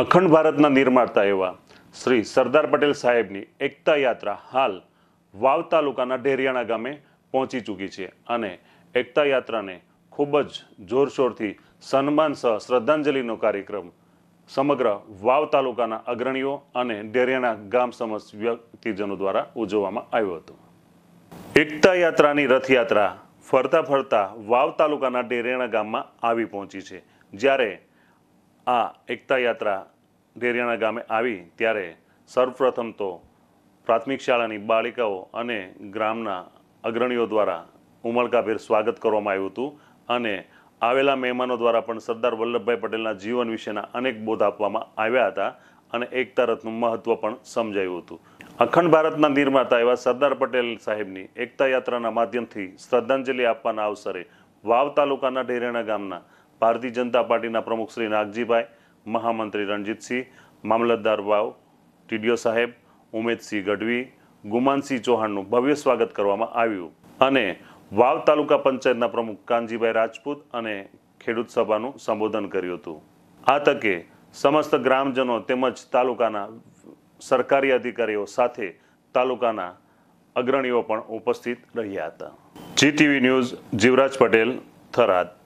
અખંડ ભારતના નિર્માતા એવા શ્રી સરદાર પટેલ સાહેબની એકતા યાત્રા હાલ વાવ તાલુકાના ઢેરિયાણા ગામે પહોંચી ચૂકી છે અને એકતા યાત્રાને ખૂબ જ જોરશોરથી સન્માન સહ શ્રદ્ધાંજલિનો કાર્યક્રમ સમગ્ર વાવ તાલુકાના અગ્રણીઓ અને ઢેરિયાણા ગામ સમસ્ત વ્યક્તિજનો દ્વારા ઉજવવામાં આવ્યો હતો એકતા યાત્રાની રથયાત્રા ફરતા ફરતા વાવ તાલુકાના ડેરેણા ગામમાં આવી પહોંચી છે જ્યારે આ એકતા યાત્રા દેરિયાણા ગામે આવી ત્યારે સર્વપ્રથમ તો પ્રાથમિક શાળાની બાળિકાઓ અને ગ્રામના અગ્રણીઓ દ્વારા ઉમળકાભેર સ્વાગત કરવામાં આવ્યું હતું અને આવેલા મહેમાનો દ્વારા પણ સરદાર વલ્લભભાઈ પટેલના જીવન વિશેના અનેક બોધ આપવામાં આવ્યા હતા અને એકતા રથનું મહત્ત્વ પણ સમજાયું હતું અખંડ ભારતના નિર્માતા એવા સરદાર પટેલ સાહેબની એકતા યાત્રાના માધ્યમથી શ્રદ્ધાંજલિ આપવાના અવસરે વાવ તાલુકાના ઢેરેણા ગામના ભારતીય જનતા પાર્ટીના પ્રમુખ શ્રી નાગજીભાઈ મહામંત્રી રણજીતસિંહ મામલતદાર વાવ ટીડીઓ સાહેબ ઉમેદસિંહ ગઢવી ગુમાનસિંહ ચૌહાણનું ભવ્ય સ્વાગત કરવામાં આવ્યું અને વાવ તાલુકા પંચાયતના પ્રમુખ કાનજીભાઈ રાજપૂત અને ખેડૂત સભાનું સંબોધન કર્યું હતું આ તકે સમસ્ત ગ્રામજનો તેમજ તાલુકાના સરકારી અધિકારીઓ સાથે તાલુકાના અગ્રણીઓ પણ ઉપસ્થિત રહ્યા હતા જીટીવી ન્યૂઝ જીવરાજ પટેલ થરાદ